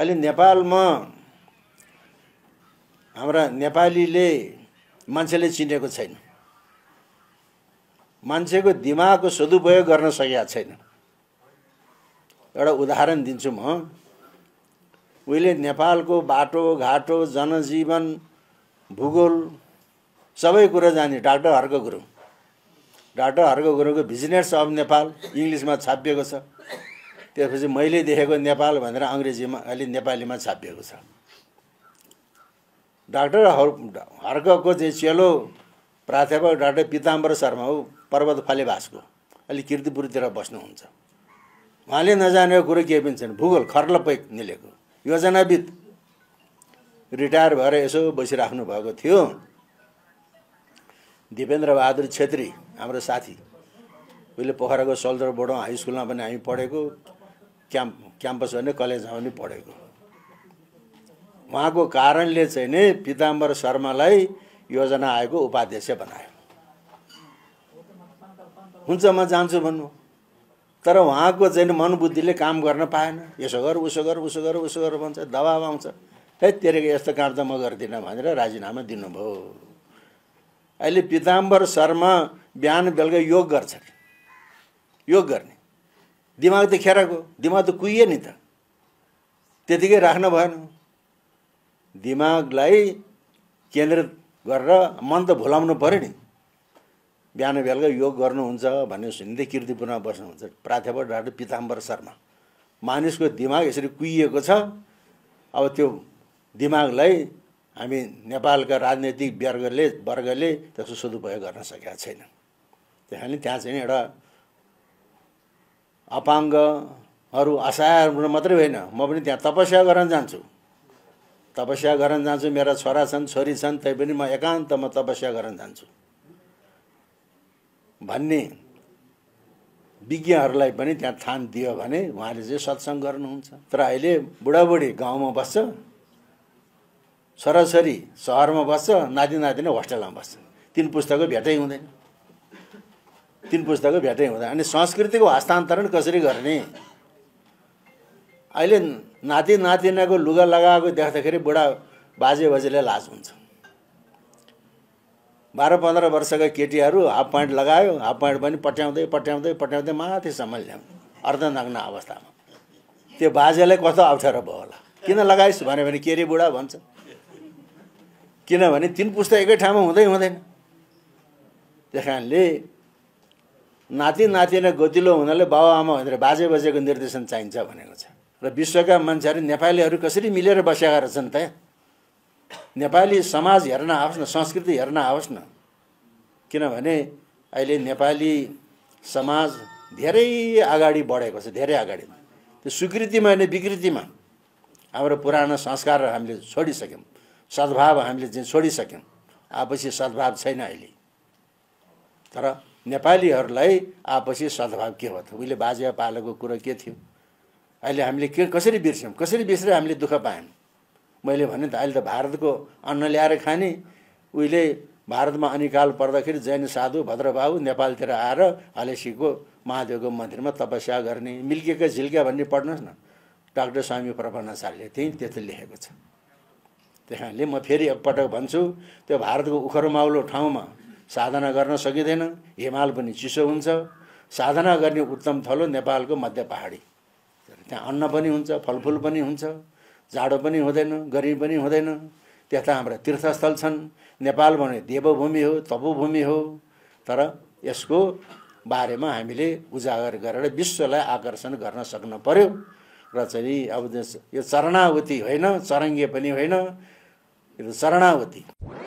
अहिले नेपालमा हाम्रा नेपालीले मान्छेले चिनेको छैन मान्छेको दिमागको सदुपयोग गर्न सकेका छैन एउटा उदाहरण दिन्छु म उहिले नेपालको बाटो घाटो जनजीवन भूगोल सबै कुरा जाने डाक्टर हर्क गुरुङ डाक्टर हर्क गुरुङको बिजनेस अफ नेपाल इङ्ग्लिसमा छापिएको छ त्यसपछि मैले देखेको नेपाल भनेर अङ्ग्रेजीमा अहिले नेपालीमा छापिएको छ डाक्टर हर् हर्कको चाहिँ चेलो प्राध्यापक डाक्टर पिताम्बर शर्मा हो पर्वत फाले भाषको अलिक किर्तिपुरतिर बस्नुहुन्छ उहाँले नजानेको कुरो केही पनि छैन भूगोल खर्लपै निलेको योजनाविद रिटायर भएर यसो बसिराख्नु भएको थियो दिपेन्द्र बहादुर छेत्री हाम्रो साथी उहिले पोखराको सल्दर बोर्डमा हाई स्कुलमा पनि हामी पढेको क्याम्प क्याम्पस भने कलेजमा पनि पढेको उहाँको कारणले चाहिँ नि पिताम्बर शर्मालाई योजना आएको उपाध्यक्ष बनायो हुन्छ म जान्छु भन्नु तर उहाँको चाहिँ मनबुद्धिले काम गर्न पाएन यसो गर उसो गर उसो गर उसो गर भन्छ दबाब आउँछ है तेरेको यस्तो काम त म गर्दिनँ भनेर राजीनामा दिनुभयो अहिले पिताम्बर शर्मा बिहान बेलुका योग गर्छ योग गर्ने दिमाग त खेर गयो दिमाग त कुहियो नि त त्यतिकै राख्न भएन दिमागलाई केन्द्रित गरेर मन त भुलाउनु पऱ्यो नि बिहान बेलुका योग गर्नुहुन्छ भन्ने सुनिँदै किर्तिपुरमा बस्नुहुन्छ प्राध्यापक डाक्टर पिताम्बर शर्मा मानिसको दिमाग यसरी कुहिएको छ अब त्यो दिमागलाई हामी नेपालका राजनैतिक वर्गले वर्गले त्यसको सदुपयोग गर्न सकेका छैनन् त्यस कारणले त्यहाँ चाहिँ एउटा अपाङ्गहरू असहायहरू मात्रै होइन म पनि त्यहाँ तपस्या गर्न जान्छु तपस्या गर्न जान्छु मेरा छोरा छन् छोरी छन् तै पनि म एकान्तमा तपस्या गर्न जान्छु भन्ने विज्ञहरूलाई पनि त्यहाँ थान दियो भने उहाँले चाहिँ सत्सङ्ग गर्नुहुन्छ तर अहिले बुढाबुढी गाउँमा बस्छ छोराछोरी सहरमा बस्छ नाति नातिनी होस्टेलमा बस्छ तिन पुस्तकको भेटै हुँदैन तिन पुस्ताको भेटै हुँदा अनि संस्कृतिको हस्तान्तरण कसरी गर्ने अहिले नाति नातिनाको लुगा लगाएको देख्दाखेरि बुढा बाजे बाजेलाई लाज हुन्छ बाह्र पन्ध्र वर्षका केटीहरू हाफ प्यान्ट लगायो हाफ प्यान्ट पनि पट्याउँदै पट्याउँदै पट्याउँदै माथिसम्म अर्ध अर्धनग्न अवस्थामा त्यो बाजेलाई कस्तो अप्ठ्यारो भयो होला किन लगाइस् भन्यो भने केरी अरे बुढा भन्छ किनभने तिन पुस्ता एकै ठाउँमा हुँदै हुँदैन त्यस कारणले नाति नातिना गतिलो हुनाले बाबुआमा भनेर बाजे बजेको निर्देशन चाहिन्छ भनेको छ र विश्वका मान्छेहरू नेपालीहरू कसरी मिलेर बसेका रहेछन् त नेपाली समाज हेर्न आओस् न संस्कृति हेर्न आओस् न किनभने अहिले नेपाली समाज धेरै अगाडि बढेको छ धेरै अगाडि त्यो स्वीकृतिमा होइन विकृतिमा हाम्रो पुरानो संस्कार हामीले छोडिसक्यौँ सद्भाव हामीले चाहिँ छोडिसक्यौँ आपछि सद्भाव छैन अहिले तर नेपालीहरूलाई आपसी सद्भाव के हो त उहिले बाजे पालेको कुरो के थियो अहिले हामीले के कसरी बिर्स्यौँ कसरी बिर्सेर हामीले दुःख पायौँ मैले भने त अहिले त भारतको अन्न ल्याएर खाने उहिले भारतमा अनिकाल पर्दाखेरि जैन साधु भद्रबाबु नेपालतिर आएर हलेसीको महादेवको मन्दिरमा तपस्या गर्ने मिल्केका झिल्क्या भन्ने पढ्नुहोस् न डाक्टर स्वामी प्रपन्नाचार्यले त्यहीँ त्यति लेखेको छ त्यस कारणले म फेरि एकपटक भन्छु त्यो भारतको उखरमाउलो ठाउँमा साधना गर्न सकिँदैन हिमाल पनि चिसो हुन्छ साधना गर्ने उत्तम थलो नेपालको मध्य पहाडी त्यहाँ अन्न पनि हुन्छ फलफुल पनि हुन्छ जाडो पनि हुँदैन गर्मी पनि हुँदैन त्यता हाम्रा तीर्थस्थल छन् नेपाल भने देवभूमि हो तपोभूमि हो तर यसको बारेमा हामीले उजागर गरेर विश्वलाई आकर्षण गर्न सक्नु पर्यो र चाहिँ अब यो चरणावती होइन चरङ्गे पनि होइन यो चरणावती